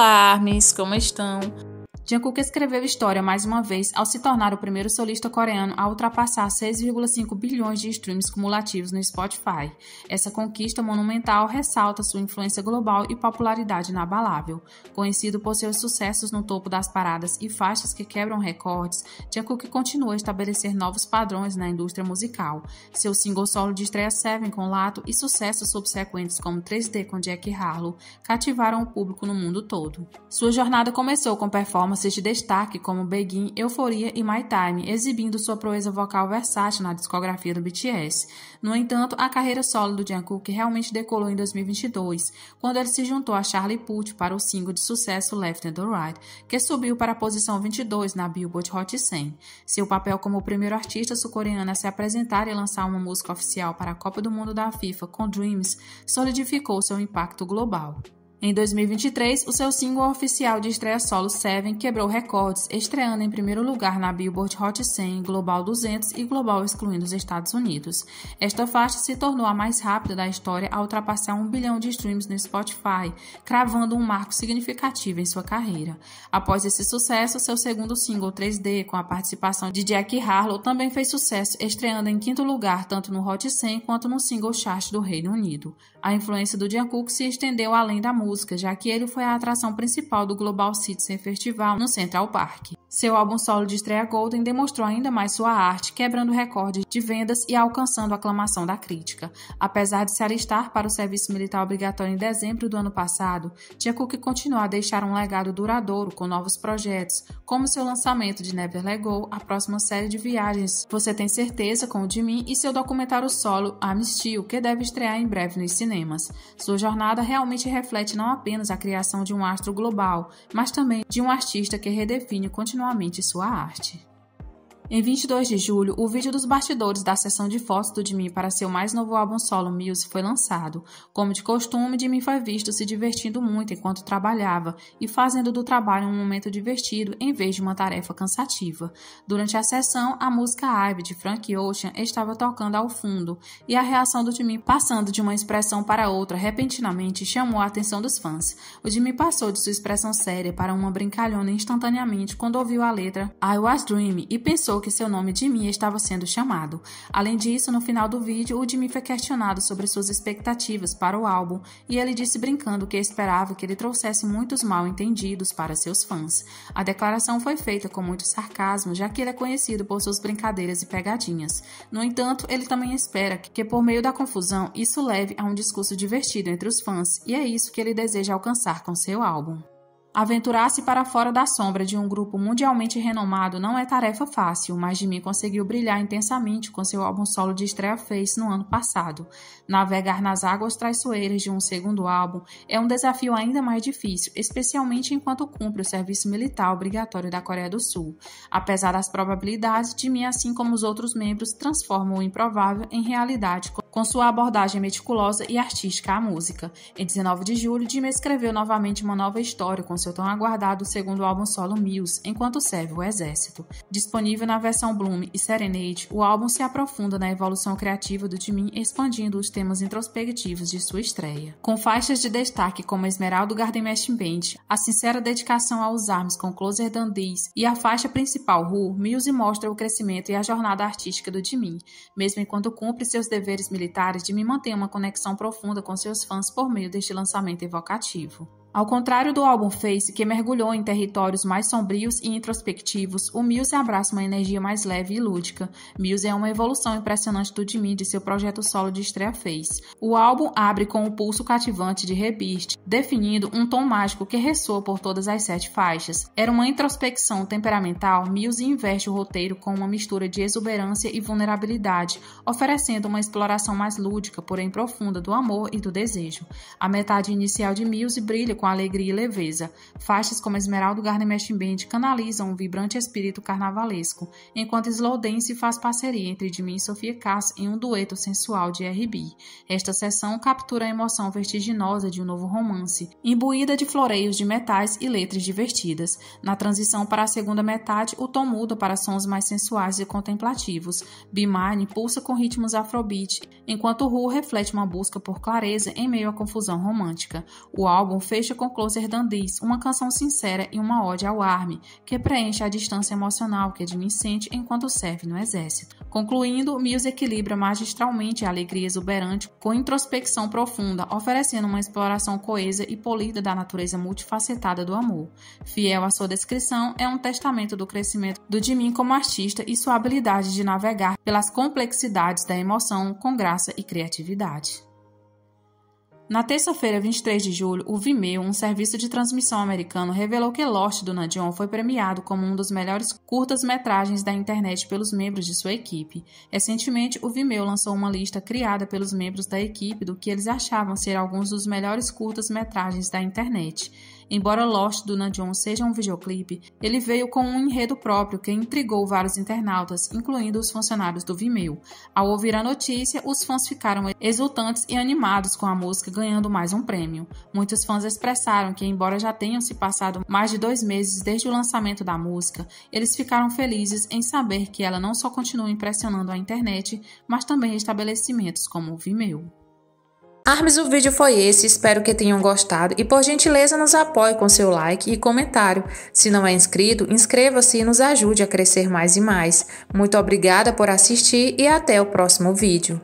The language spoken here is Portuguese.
alarmes, como estão? Jungkook escreveu história mais uma vez ao se tornar o primeiro solista coreano a ultrapassar 6,5 bilhões de streams cumulativos no Spotify. Essa conquista monumental ressalta sua influência global e popularidade inabalável. Conhecido por seus sucessos no topo das paradas e faixas que quebram recordes, Jungkook continua a estabelecer novos padrões na indústria musical. Seu single solo de estreia Seven com Lato e sucessos subsequentes como 3D com Jack Harlow cativaram o público no mundo todo. Sua jornada começou com performances performances de destaque como Begin, Euforia e My Time, exibindo sua proeza vocal versátil na discografia do BTS. No entanto, a carreira solo do Jungkook realmente decolou em 2022, quando ele se juntou a Charlie Puth para o single de sucesso Left and Right, que subiu para a posição 22 na Billboard Hot 100. Seu papel como o primeiro artista sul-coreano a se apresentar e lançar uma música oficial para a Copa do Mundo da FIFA com Dreams solidificou seu impacto global. Em 2023, o seu single oficial de estreia solo Seven quebrou recordes, estreando em primeiro lugar na Billboard Hot 100, Global 200 e Global excluindo os Estados Unidos. Esta faixa se tornou a mais rápida da história a ultrapassar um bilhão de streams no Spotify, cravando um marco significativo em sua carreira. Após esse sucesso, seu segundo single 3D, com a participação de Jack Harlow, também fez sucesso, estreando em quinto lugar tanto no Hot 100 quanto no single chart do Reino Unido. A influência do Jungkook se estendeu além da música música, já que ele foi a atração principal do Global Citizen Festival no Central Park. Seu álbum solo de estreia Golden demonstrou ainda mais sua arte, quebrando recordes de vendas e alcançando a aclamação da crítica. Apesar de se alistar para o serviço militar obrigatório em dezembro do ano passado, Tia Cook continua a deixar um legado duradouro com novos projetos, como seu lançamento de Never Let Go, a próxima série de viagens Você Tem Certeza com o Mim e seu documentário solo Amnesty, que deve estrear em breve nos cinemas. Sua jornada realmente reflete não apenas a criação de um astro global, mas também de um artista que redefine continuamente sua arte. Em 22 de julho, o vídeo dos bastidores da sessão de fotos do Jimmy para seu mais novo álbum solo, Muse, foi lançado. Como de costume, Jimmy foi visto se divertindo muito enquanto trabalhava e fazendo do trabalho um momento divertido em vez de uma tarefa cansativa. Durante a sessão, a música Ive de Frank Ocean estava tocando ao fundo e a reação do Jimmy passando de uma expressão para outra repentinamente chamou a atenção dos fãs. O Jimmy passou de sua expressão séria para uma brincalhona instantaneamente quando ouviu a letra I Was Dreaming e pensou que seu nome Jimmy estava sendo chamado. Além disso, no final do vídeo, o Jimmy foi questionado sobre suas expectativas para o álbum e ele disse brincando que esperava que ele trouxesse muitos mal-entendidos para seus fãs. A declaração foi feita com muito sarcasmo, já que ele é conhecido por suas brincadeiras e pegadinhas. No entanto, ele também espera que, por meio da confusão, isso leve a um discurso divertido entre os fãs, e é isso que ele deseja alcançar com seu álbum. Aventurar-se para fora da sombra de um grupo mundialmente renomado não é tarefa fácil, mas Jimmy conseguiu brilhar intensamente com seu álbum solo de estreia Face no ano passado. Navegar nas águas traiçoeiras de um segundo álbum é um desafio ainda mais difícil, especialmente enquanto cumpre o serviço militar obrigatório da Coreia do Sul. Apesar das probabilidades, Jimmy, assim como os outros membros, transforma o improvável em realidade com sua abordagem meticulosa e artística à música. Em 19 de julho, Jimmy escreveu novamente uma nova história com seu tão aguardado segundo álbum solo Mills, Enquanto Serve o Exército. Disponível na versão Bloom e Serenade, o álbum se aprofunda na evolução criativa do Jimmy, expandindo os temas introspectivos de sua estreia. Com faixas de destaque como Esmeralda Garden Mesh Band, A Sincera Dedicação aos Arms com Closer Dandies e a faixa principal Who, Mills mostra o crescimento e a jornada artística do Jimmy, mesmo enquanto cumpre seus deveres militares militares de me manter uma conexão profunda com seus fãs por meio deste lançamento evocativo. Ao contrário do álbum Face, que mergulhou em territórios mais sombrios e introspectivos, o Muse abraça uma energia mais leve e lúdica. Muse é uma evolução impressionante do Jimmy de seu projeto solo de estreia Face. O álbum abre com o um pulso cativante de Rebirth, definindo um tom mágico que ressoa por todas as sete faixas. Era uma introspecção temperamental, Muse investe o roteiro com uma mistura de exuberância e vulnerabilidade, oferecendo uma exploração mais lúdica, porém profunda, do amor e do desejo. A metade inicial de Muse brilha com alegria e leveza. Faixas como Esmeralda Garden Machine Band canalizam um vibrante espírito carnavalesco, enquanto Slow Dance faz parceria entre Jimmy e Sofia Cass em um dueto sensual de R&B. Esta sessão captura a emoção vertiginosa de um novo romance, imbuída de floreios de metais e letras divertidas. Na transição para a segunda metade, o tom muda para sons mais sensuais e contemplativos. Bimane pulsa com ritmos afrobeat, enquanto Ru reflete uma busca por clareza em meio à confusão romântica. O álbum fecha deixa com Closer Than uma canção sincera e uma ode ao Army, que preenche a distância emocional que Edmin sente enquanto serve no exército. Concluindo, Mills equilibra magistralmente a alegria exuberante com introspecção profunda, oferecendo uma exploração coesa e polida da natureza multifacetada do amor. Fiel à sua descrição, é um testamento do crescimento do Jimin como artista e sua habilidade de navegar pelas complexidades da emoção com graça e criatividade. Na terça-feira, 23 de julho, o Vimeo, um serviço de transmissão americano, revelou que Lost do Nadion foi premiado como um dos melhores curtas-metragens da internet pelos membros de sua equipe. Recentemente, o Vimeo lançou uma lista criada pelos membros da equipe do que eles achavam ser alguns dos melhores curtas-metragens da internet. Embora Lost do Najon seja um videoclipe, ele veio com um enredo próprio que intrigou vários internautas, incluindo os funcionários do Vimeo. Ao ouvir a notícia, os fãs ficaram exultantes e animados com a música ganhando mais um prêmio. Muitos fãs expressaram que, embora já tenham se passado mais de dois meses desde o lançamento da música, eles ficaram felizes em saber que ela não só continua impressionando a internet, mas também estabelecimentos como o Vimeo. Armes, o vídeo foi esse, espero que tenham gostado e por gentileza nos apoie com seu like e comentário. Se não é inscrito, inscreva-se e nos ajude a crescer mais e mais. Muito obrigada por assistir e até o próximo vídeo.